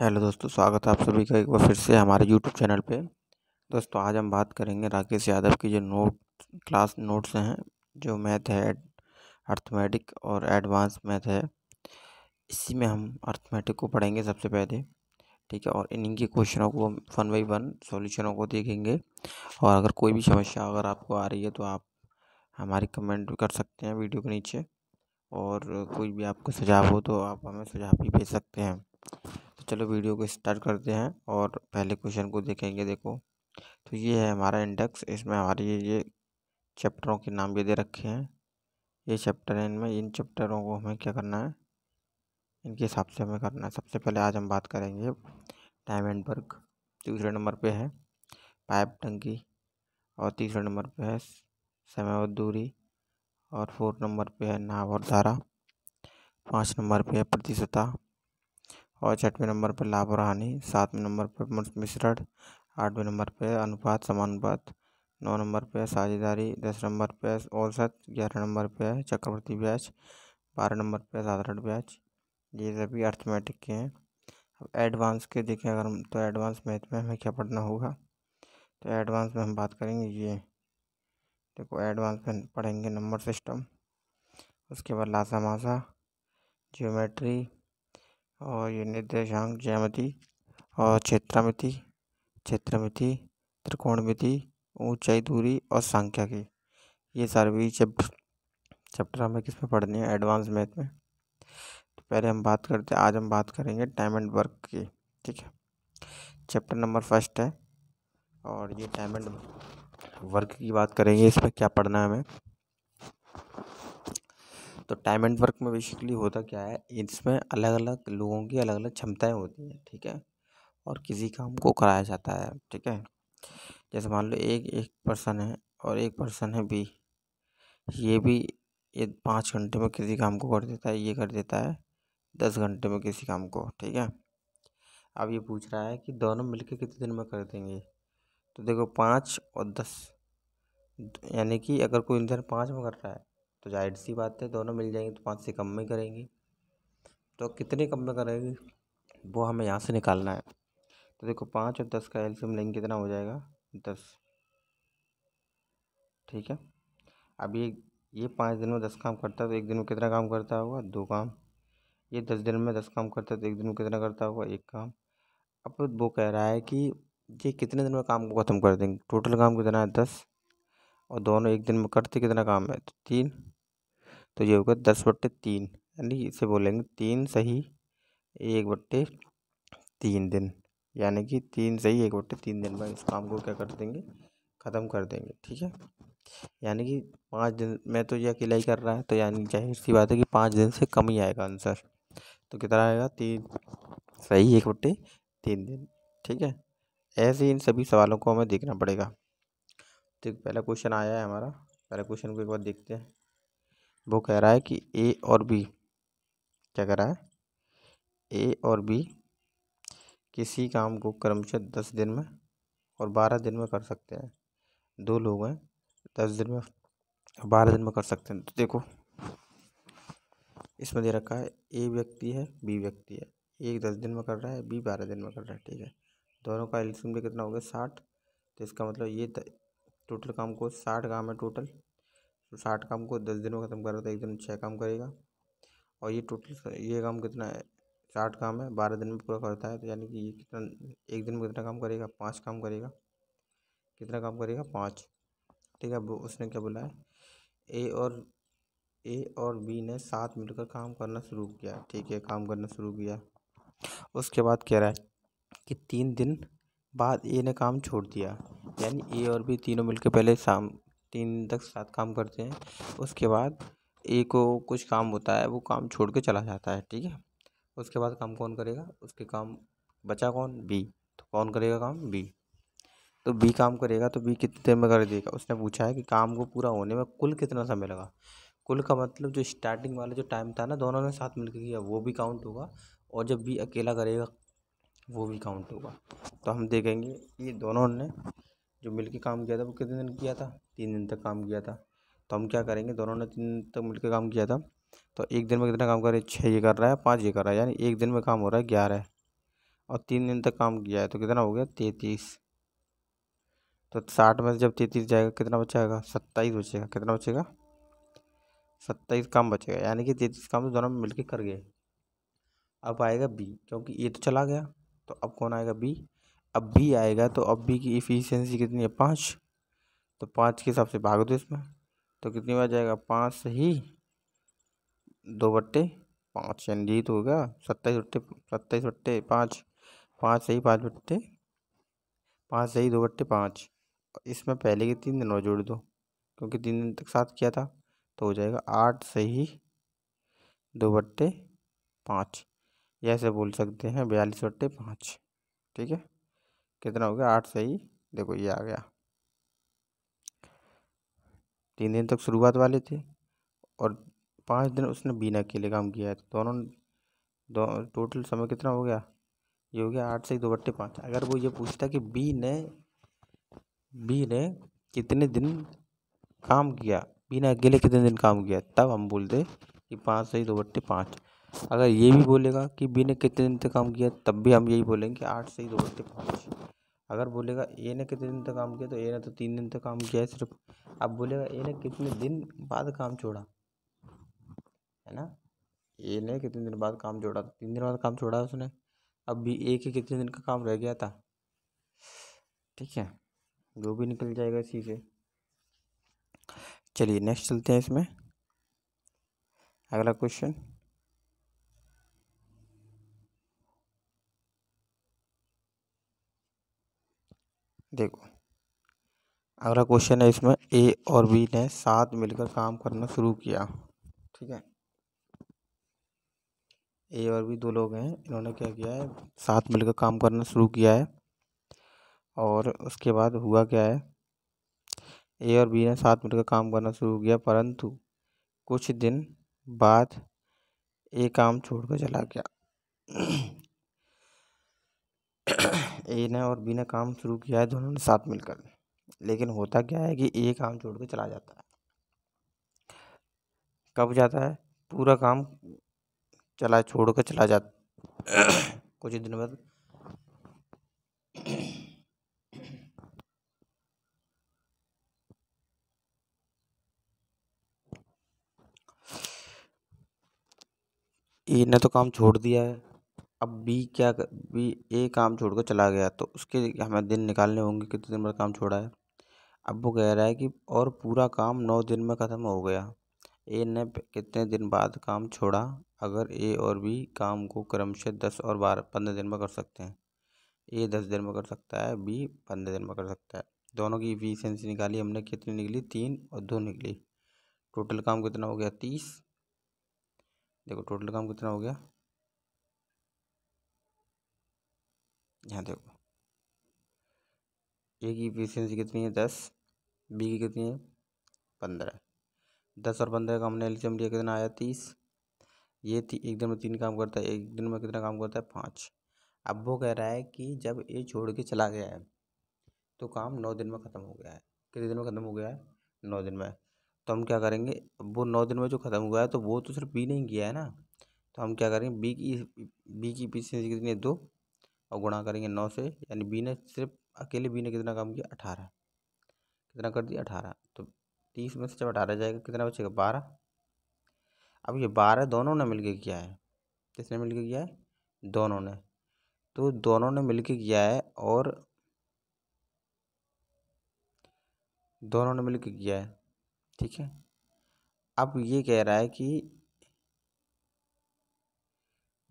hello दोस्तों स्वागत है आप सभी का एक बार फिर से हमारे यूट्यूब चैनल पे दोस्तों आज हम बात करेंगे राकेश यादव की जो नोट क्लास नोट्स हैं जो मैथ है अर्थमेटिक और एडवांस मैथ है इसी में हम अर्थमेटिक को पढ़ेंगे सबसे पहले ठीक है और इन्हीं के क्वेश्चनों को वन बाई वन सॉल्यूशनों को देखेंगे और अगर कोई भी समस्या अगर आपको आ रही है तो आप हमारी कमेंट कर सकते हैं वीडियो के नीचे और कोई भी आपको सुझाव हो तो आप हमें सुझाव भी भेज सकते हैं चलो वीडियो को स्टार्ट करते हैं और पहले क्वेश्चन को देखेंगे देखो तो ये है हमारा इंडेक्स इसमें हमारे ये चैप्टरों के नाम भी दे रखे हैं ये चैप्टर है इनमें इन चैप्टरों को हमें क्या करना है इनके हिसाब से हमें करना है सबसे पहले आज हम बात करेंगे टाइम एंड वर्क दूसरे नंबर पे है पाइप टंकी और तीसरे नंबर पे है समय और दूरी और फोर्थ नंबर पे है नाव और धारा पाँच नंबर पे है प्रतिशता और छठवें नंबर पर लाभ और हानि सातवें नंबर पर मिश्रण आठवें नंबर पर अनुपात समानुपात नौ नंबर पर साझेदारी दस नंबर पर औसत ग्यारह नंबर पर चक्रवर्ती ब्याज बारह नंबर पर साधारण ब्याज ये सभी अर्थमेटिक के हैं अब एडवांस के देखें अगर हम तो एडवांस मैथ में हमें क्या पढ़ना होगा तो एडवांस में हम बात करेंगे ये देखो एडवांस में पढ़ेंगे नंबर सिस्टम उसके बाद लासा मासा ज्योमेट्री और ये निर्देशांक ज्यामिति और क्षेत्रामिति क्षेत्रमिति त्रिकोणमिति ऊंचाई दूरी और संख्या की ये सारे भी चैप्टर चैप्टर हमें किस में पढ़ने हैं एडवांस मैथ में तो पहले हम बात करते हैं आज हम बात करेंगे टाइम एंड वर्क की ठीक है चैप्टर नंबर फर्स्ट है और ये टाइम एंड वर्क की बात करेंगे इसमें क्या पढ़ना है हमें तो टाइम एंड वर्क में बेसिकली होता क्या है इसमें अलग अलग लोगों की अलग अलग क्षमताएं होती हैं ठीक है और किसी काम को कराया जाता है ठीक है जैसे मान लो एक एक पर्सन है और एक पर्सन है बी ये भी ये पाँच घंटे में किसी काम को कर देता है ये कर देता है दस घंटे में किसी काम को ठीक है अब ये पूछ रहा है कि दोनों मिलकर कितने दिन में कर देंगे तो देखो पाँच और दस यानी कि अगर कोई इंसान पाँच में कर रहा है तो जाहिर सी बात है दोनों मिल जाएंगे तो पाँच से कम में करेंगे तो कितने कम में करेंगे वो हमें यहाँ से निकालना है तो देखो पाँच और दस का एल्सियम लेंगे कितना हो जाएगा दस ठीक है अब ये ये पाँच दिन में दस काम करता है तो एक दिन में कितना काम करता होगा दो काम ये दस दिन में दस काम करता है तो एक दिन में कितना करता होगा एक काम अब वो कह रहा है कि ये कितने दिन में काम को ख़त्म कर देंगे टोटल काम कितना है दस और दोनों एक दिन में करते कितना काम है तो तीन तो ये होगा दस बट्टे तीन यानी इसे बोलेंगे तीन सही एक बट्टे तीन दिन यानी कि तीन सही एक बट्टे तीन दिन में इस काम को क्या कर देंगे ख़त्म कर देंगे ठीक है यानी कि पाँच दिन मैं तो ये अकेला ही कर रहा है तो यानी जाहिर सी बात है कि पाँच दिन से कम ही आएगा आंसर तो कितना आएगा तीन सही एक बट्टे तीन दिन ठीक है ऐसे इन सभी सवालों को हमें देखना पड़ेगा तो पहला क्वेश्चन आया है हमारा पहले क्वेश्चन को एक बार देखते हैं वो कह रहा है कि ए और बी क्या कह रहा है ए और बी किसी काम को क्रमशः दस दिन में और बारह दिन में कर सकते हैं दो लोग हैं दस दिन में बारह दिन में कर सकते हैं तो देखो इसमें दे रखा है ए व्यक्ति है बी व्यक्ति है एक दस दिन में कर रहा है बी बारह दिन में कर रहा है ठीक है दोनों का एल्सियम कितना हो गया साठ तो इसका मतलब ये टोटल काम को साठ काम है टोटल तो साठ काम को दस दिन में ख़त्म कर रहा था एक दिन छः काम करेगा और ये टोटल ये काम कितना है साठ काम है बारह दिन में पूरा करता है तो यानी कि ये कितना एक दिन में कितना काम करेगा पाँच काम करेगा कितना काम करेगा पाँच ठीक है उसने क्या बोला है ए और ए और बी ने साथ मिलकर काम करना शुरू किया ठीक है काम करना शुरू किया उसके बाद कह रहा है कि तीन दिन बाद ए ने काम छोड़ दिया यानी ए और बी तीनों मिलकर पहले शाम तीन तक साथ काम करते हैं उसके बाद ए को कुछ काम होता है वो काम छोड़ के चला जाता है ठीक है उसके बाद काम कौन करेगा उसके काम बचा कौन बी तो कौन करेगा काम बी तो बी काम करेगा तो बी कितनी देर में कर देगा उसने पूछा है कि काम को पूरा होने में कुल कितना समय लगा कुल का मतलब जो स्टार्टिंग वाला जो टाइम था ना दोनों ने साथ मिलकर किया वो भी काउंट होगा और जब बी अकेला करेगा वो भी काउंट होगा तो हम देखेंगे ये दोनों ने जो मिल के काम किया था वो कितने दिन किया था तीन दिन तक काम किया था तो हम क्या करेंगे दोनों ने तीन दिन तक मिल के काम किया था तो एक दिन में कितना काम कर रहे छः ये कर रहा है पाँच ये कर रहा है यानी एक दिन में काम हो रहा है ग्यारह और तीन दिन तक काम किया है तो कितना हो गया तैंतीस तो साठ में जब तैंतीस जाएगा कितना बचेगा सत्ताईस बचेगा कितना बचेगा सत्ताईस काम बचेगा यानी कि तैंतीस काम तो दोनों मिलकर कर गए अब आएगा बी क्योंकि ए तो चला गया तो अब कौन आएगा बी अब बी आएगा तो अब बी की इफ़िशियंसी कितनी है पाँच तो पाँच के हिसाब से भाग दो इसमें तो कितनी बार जाएगा पाँच से ही दो बट्टे पाँच यानी जीत होगा सत्ताईस बट्टे सत्ताईस बट्टे पाँच पाँच से ही पाँच बट्टे पाँच से ही दो बट्टे पाँच इसमें पहले के तीन दिन और जोड़ दो क्योंकि तीन दिन तक साथ किया था तो हो जाएगा आठ से ही दो बट्टे पाँच या ऐसे बोल सकते हैं बयालीस बट्टे पाँच ठीक है कितना हो गया आठ से ही देखो ये आ गया तीन दिन तक शुरुआत वाले थे और पाँच दिन उसने बिना लिए काम किया है तो दोनों दो टोटल समय कितना हो गया ये हो गया आठ से दो बट्टे पाँच अगर वो ये पूछता कि बी ने बी ने कितने दिन काम किया बिना अकेले कितने दिन काम किया तब हम बोलते कि पाँच से ही दो बट्टे पाँच अगर ये भी बोलेगा कि बी ने कितने दिन तक काम किया तब भी हम यही बोलेंगे कि आठ से ही दो घंटे पाँच अगर बोलेगा ए ने कितने दिन तक काम किया तो ए ने तो तीन दिन तक काम किया है सिर्फ अब बोलेगा ए ने कितने दिन बाद काम छोड़ा है ना ए ने कितने दिन बाद काम छोड़ा तो तीन दिन बाद काम छोड़ा उसने अब भी ए के कितने दिन का काम रह गया था ठीक है जो भी निकल जाएगा इसी से चलिए नेक्स्ट चलते हैं इसमें अगला क्वेश्चन देखो अगला क्वेश्चन है इसमें ए और बी ने साथ मिलकर काम करना शुरू किया ठीक है ए और बी दो लोग हैं इन्होंने क्या किया है साथ मिलकर काम करना शुरू किया है और उसके बाद हुआ क्या है ए और बी ने साथ मिलकर काम करना शुरू किया परंतु कुछ दिन बाद ए काम छोड़कर चला गया ए ने और बी ने काम शुरू किया है दोनों ने साथ मिलकर लेकिन होता क्या है कि ए काम छोड़ के चला जाता है कब जाता है पूरा काम चला छोड़ कर चला जाता कुछ ही दिनों बाद ए ने तो काम छोड़ दिया है अब बी क्या कर बी ए काम छोड़ कर चला गया तो उसके हमें दिन निकालने होंगे कितने दिन बाद काम छोड़ा है अब वो कह रहा है कि और पूरा काम नौ दिन में ख़त्म हो गया ए ने कितने दिन बाद काम छोड़ा अगर ए और बी काम को क्रमशः दस और बारह पंद्रह दिन में कर सकते हैं ए दस दिन में कर सकता है बी पंद्रह दिन में कर सकता है दोनों की इफिशेंसी निकाली हमने कितनी निकली तीन और दो निकली टोटल काम कितना हो गया तीस देखो टोटल काम कितना हो गया यहाँ देखो ए की इफिशियंसी कितनी है दस बी की कितनी है पंद्रह दस और पंद्रह का हमने एल्शियम लिया कितना आया तीस ये थी एक दिन में तीन काम करता है एक दिन में कितना काम करता है पाँच अब वो कह रहा है कि जब ए छोड़ के चला गया है तो काम नौ दिन में ख़त्म हो गया है कितने दिन में ख़त्म हो गया है नौ दिन में तो हम क्या करेंगे वो नौ दिन में जो ख़त्म हुआ है तो वो तो सिर्फ बी नहीं किया है ना तो हम क्या करेंगे बी की बी की पीछे कितनी है दो और गुणा करेंगे नौ से यानी बी ने सिर्फ अकेले बी ने कितना काम किया अठारह कितना कर दिया अठारह तो तीस में से जब अठारह जाएगा कितना बचेगा बारह अब ये बारह दोनों ने मिलकर किया है किसने के किया है दोनों ने तो दोनों ने के किया है और दोनों ने के किया है ठीक है अब ये कह रहा है कि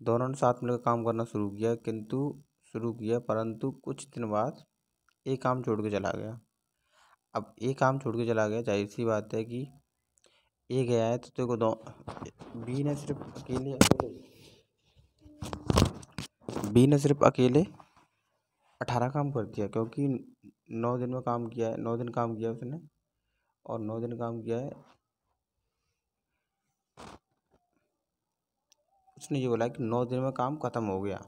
दोनों ने साथ मिलकर काम करना शुरू किया किंतु शुरू किया परंतु कुछ दिन बाद एक काम छोड़ के चला गया अब एक काम छोड़ के चला गया जाहिर सी बात है कि ये गया है तो देखो दो बी ने सिर्फ अकेले अकेले बी ने सिर्फ अकेले अठारह काम कर दिया क्योंकि नौ दिन में काम किया है नौ दिन काम किया उसने और नौ दिन काम किया है उसने ये बोला कि नौ दिन में काम ख़त्म हो गया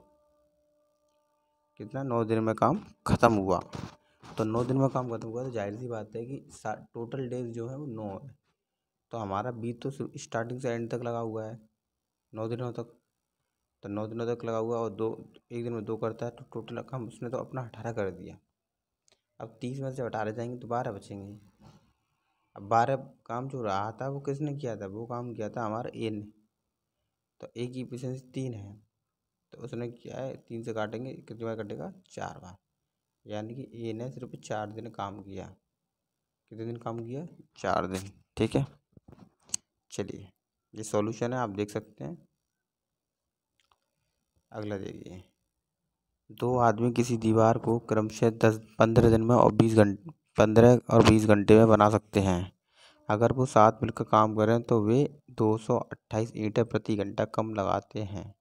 कितना नौ दिन में काम ख़त्म हुआ तो नौ दिन में काम ख़त्म हुआ तो जाहिर सी बात है कि टोटल डेज जो है वो नौ है तो हमारा बीत तो स्टार्टिंग से एंड तक लगा हुआ है नौ दिनों तक तो नौ दिनों तक लगा हुआ और दो एक दिन में दो करता है तो टोटल काम उसने तो अपना अठारह कर दिया अब तीस में से अठारह जाएंगे तो बारह बचेंगे अब बारह काम जो रहा था वो किसने किया था वो काम किया था हमारा ए ने तो ए ही एफिशेंसी तीन है तो उसने क्या है तीन से काटेंगे कितनी बार कटेगा चार बार यानी कि ए ने सिर्फ चार दिन काम किया कितने दिन काम किया चार दिन ठीक है चलिए ये सॉल्यूशन है आप देख सकते हैं अगला देखिए दो आदमी किसी दीवार को क्रमशः दस पंद्रह दिन में और बीस घंटे पंद्रह और बीस घंटे में बना सकते हैं अगर वो साथ मिलकर काम करें तो वे दो सौ अट्ठाईस ईंटें प्रति घंटा कम लगाते हैं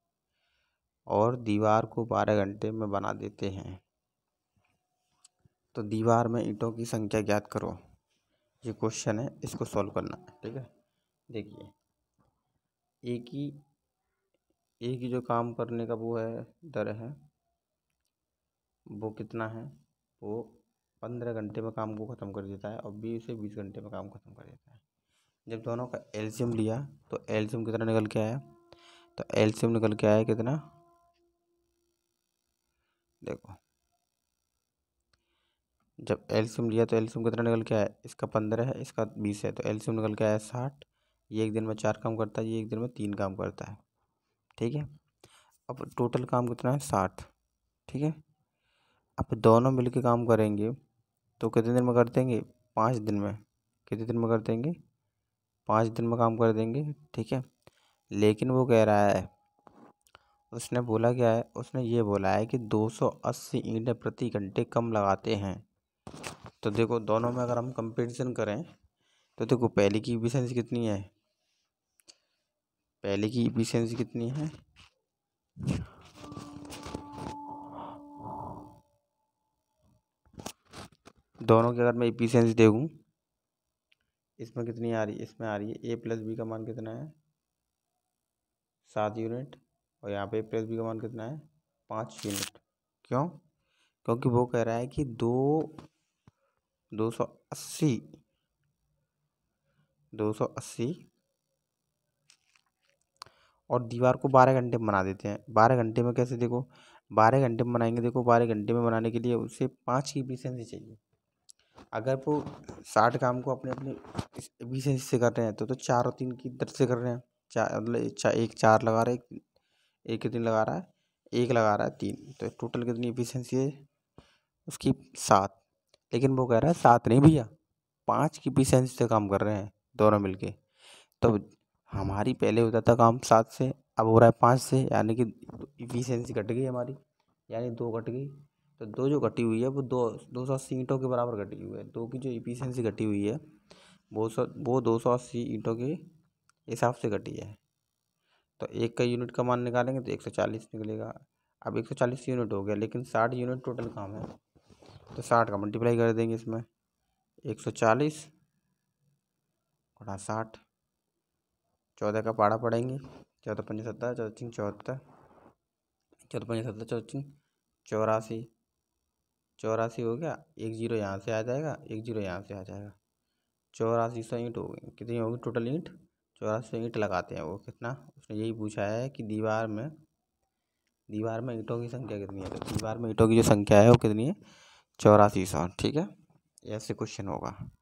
और दीवार को बारह घंटे में बना देते हैं तो दीवार में ईंटों की संख्या ज्ञात करो ये क्वेश्चन है इसको सॉल्व करना है ठीक है देखिए एक ही एक ही जो काम करने का वो है दर है वो कितना है वो पंद्रह घंटे में काम को ख़त्म कर देता है और बीस से बीस घंटे में काम ख़त्म कर देता है जब दोनों का एल्शियम लिया तो एल्शियम कितना निकल के आया तो एल्शियम निकल के आया कितना देखो जब एल्शियम लिया तो एल्शियम कितना निकल के आया इसका पंद्रह है इसका बीस है तो एल्शियम निकल के आया साठ ये एक दिन में चार काम करता है ये एक दिन में तीन काम करता है ठीक है अब टोटल काम कितना है साठ ठीक है अब दोनों मिल के काम करेंगे तो कितने दिन में कर देंगे पाँच दिन में कितने दिन में कर देंगे पाँच दिन में काम कर देंगे ठीक है लेकिन वो कह रहा है उसने बोला क्या है उसने ये बोला है कि 280 ईंटें प्रति घंटे कम लगाते हैं तो देखो दोनों में अगर हम कंपेरिजन करें तो देखो पहले की इफिशेंसी कितनी है पहले की इफिशेंसी कितनी है दोनों की अगर मैं इफिशेंसी देखूँ इसमें कितनी आ रही है इसमें आ रही है ए प्लस बी का मान कितना है सात यूनिट और यहाँ पे प्रेस बी का मान कितना है पाँच यूनिट क्यों क्योंकि वो कह रहा है कि दो दो सौ अस्सी दो सौ अस्सी और दीवार को बारह घंटे में बना देते हैं बारह घंटे में कैसे देखो बारह घंटे में बनाएंगे देखो बारह घंटे में बनाने के लिए उसे पाँच की बीसेंसी चाहिए अगर वो साठ काम को अपने अपने बीसेंसी से कर रहे हैं तो तो चार और तीन की दर से कर रहे हैं चार मतलब एक चार लगा रहे एक कितनी लगा रहा है एक लगा रहा है तीन तो टोटल कितनी एफिशिएंसी है उसकी सात लेकिन वो कह रहा है सात नहीं भैया पाँच की एफिशिएंसी से काम कर रहे हैं दोनों मिलके तो हमारी पहले होता था काम सात से अब हो रहा है पाँच से यानी कि एफिशिएंसी घट गई हमारी यानी दो घट गई तो दो जो घटी हुई है वो दो दो सौ अस्सी ईंटों के बराबर घटी हुई है दो की जो इफिशेंसी घटी हुई है वो सौ वो दो सौ अस्सी ईंटों के हिसाब से घटी है तो एक का यूनिट का मान निकालेंगे तो एक सौ चालीस निकलेगा अब एक सौ चालीस यूनिट हो गया लेकिन साठ यूनिट टोटल काम है तो साठ का मल्टीप्लाई कर देंगे इसमें एक सौ चालीस गुणा साठ चौदह का पाड़ा पड़ेंगे चौदह पंजे सत्तर चौदह चिंग चौहत्तर चौदह पंजे सत्तर चौदह चिंग चौरासी चौरासी हो गया एक जीरो यहाँ से आ जाएगा एक जीरो यहाँ से आ जाएगा चौरासी सौ ईंट हो गई कितनी होगी टोटल ईंट चौरासी ईंट लगाते हैं वो कितना उसने यही पूछा है कि दीवार में दीवार में ईंटों की संख्या कितनी है तो दीवार में ईंटों की जो संख्या है वो कितनी है चौरासी सौ ठीक है ऐसे क्वेश्चन होगा